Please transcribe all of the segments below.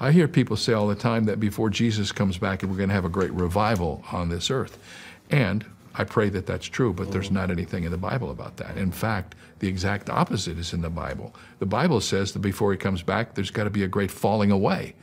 I hear people say all the time that before Jesus comes back, we're going to have a great revival on this earth. And I pray that that's true, but there's not anything in the Bible about that. In fact, the exact opposite is in the Bible. The Bible says that before he comes back, there's got to be a great falling away.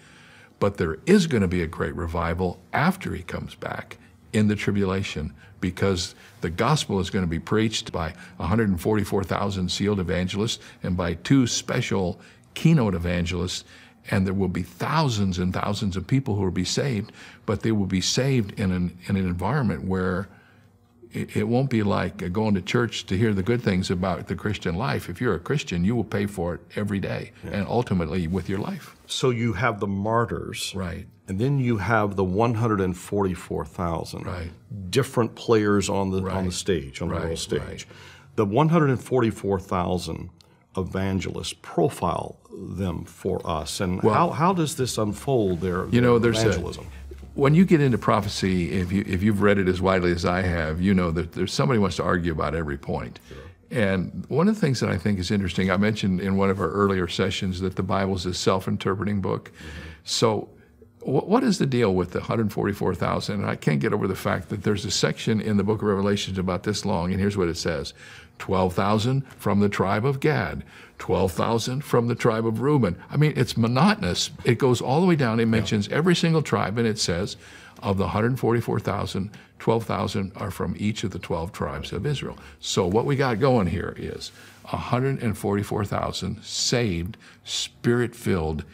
But there is going to be a great revival after he comes back in the tribulation because the gospel is going to be preached by 144,000 sealed evangelists and by two special keynote evangelists and there will be thousands and thousands of people who will be saved, but they will be saved in an, in an environment where it, it won't be like uh, going to church to hear the good things about the Christian life. If you're a Christian, you will pay for it every day yeah. and ultimately with your life. So you have the martyrs. Right. And then you have the 144,000 right. different players on the, right. on the stage, on right. the world stage. The 144,000 evangelists. Profile them for us, and well, how, how does this unfold? Their you know, there's evangelism. A, when you get into prophecy, if you if you've read it as widely as I have, you know that there's somebody wants to argue about every point. Sure. And one of the things that I think is interesting, I mentioned in one of our earlier sessions that the Bible is a self-interpreting book. Mm -hmm. So what is the deal with the 144,000? I can't get over the fact that there's a section in the book of Revelation about this long, and here's what it says 12,000 from the tribe of Gad, 12,000 from the tribe of Reuben. I mean, it's monotonous. It goes all the way down. It mentions yeah. every single tribe, and it says, of the 144,000, 12,000 are from each of the 12 tribes of Israel. So what we got going here is 144,000 saved, spirit filled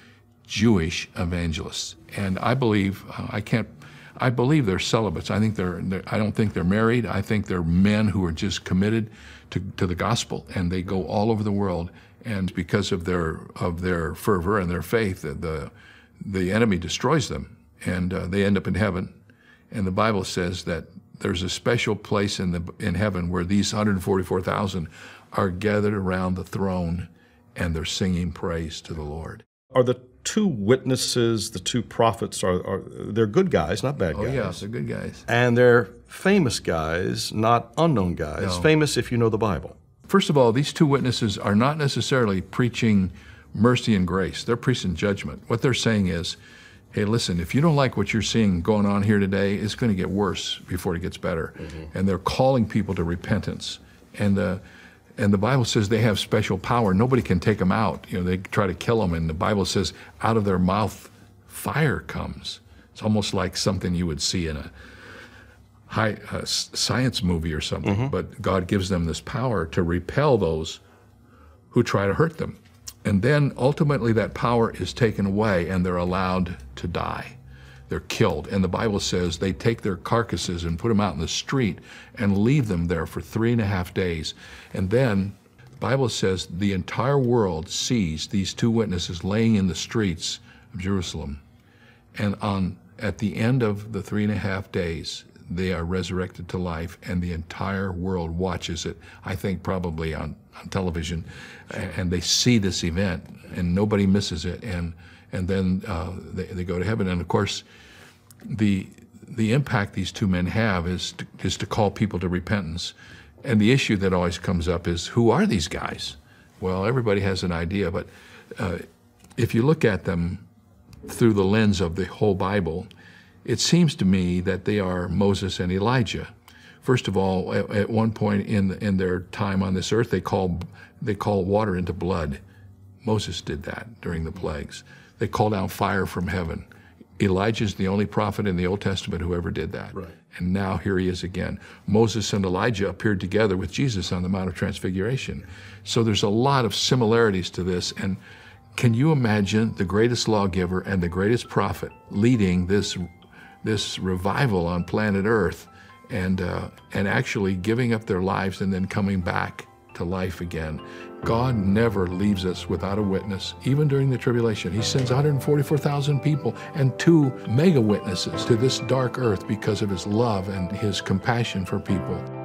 Jewish evangelists. And I believe, uh, I can't, I believe they're celibates. I think they're, they're, I don't think they're married. I think they're men who are just committed to, to the gospel and they go all over the world. And because of their, of their fervor and their faith, the, the enemy destroys them and uh, they end up in heaven. And the Bible says that there's a special place in, the, in heaven where these 144,000 are gathered around the throne and they're singing praise to the Lord. Are the two witnesses, the two prophets are, are they're good guys, not bad oh, guys. Oh yes, they're good guys. And they're famous guys, not unknown guys. No. Famous if you know the Bible. First of all, these two witnesses are not necessarily preaching mercy and grace. They're preaching judgment. What they're saying is, hey, listen, if you don't like what you're seeing going on here today, it's going to get worse before it gets better. Mm -hmm. And they're calling people to repentance. And the uh, and the Bible says they have special power. Nobody can take them out. You know, they try to kill them, and the Bible says out of their mouth fire comes. It's almost like something you would see in a high uh, science movie or something. Mm-hmm. But God gives them this power to repel those who try to hurt them. And then ultimately that power is taken away and they're allowed to die. They're killed. And the Bible says they take their carcasses and put them out in the street and leave them there for three and a half days. And then the Bible says the entire world sees these two witnesses laying in the streets of Jerusalem. And on at the end of the three and a half days, they are resurrected to life, and the entire world watches it. I think probably on, on television, sure. and they see this event, and nobody misses it. And and then uh, they, they go to heaven. And of course, the the impact these two men have is to, is to call people to repentance. And the issue that always comes up is who are these guys? Well, everybody has an idea, but uh, if you look at them through the lens of the whole Bible, it seems to me that they are Moses and Elijah. First of all, at, at one point in in their time on this earth, they call they call water into blood. Moses did that during the plagues. They called out fire from heaven. Elijah is the only prophet in the Old Testament who ever did that. Right. And now here he is again. Moses and Elijah appeared together with Jesus on the Mount of Transfiguration. So there's a lot of similarities to this. And can you imagine the greatest lawgiver and the greatest prophet leading this, this revival on planet Earth and, uh, and actually giving up their lives and then coming back to life again. God never leaves us without a witness, even during the tribulation. He sends 144,000 people and two mega witnesses to this dark earth because of his love and his compassion for people.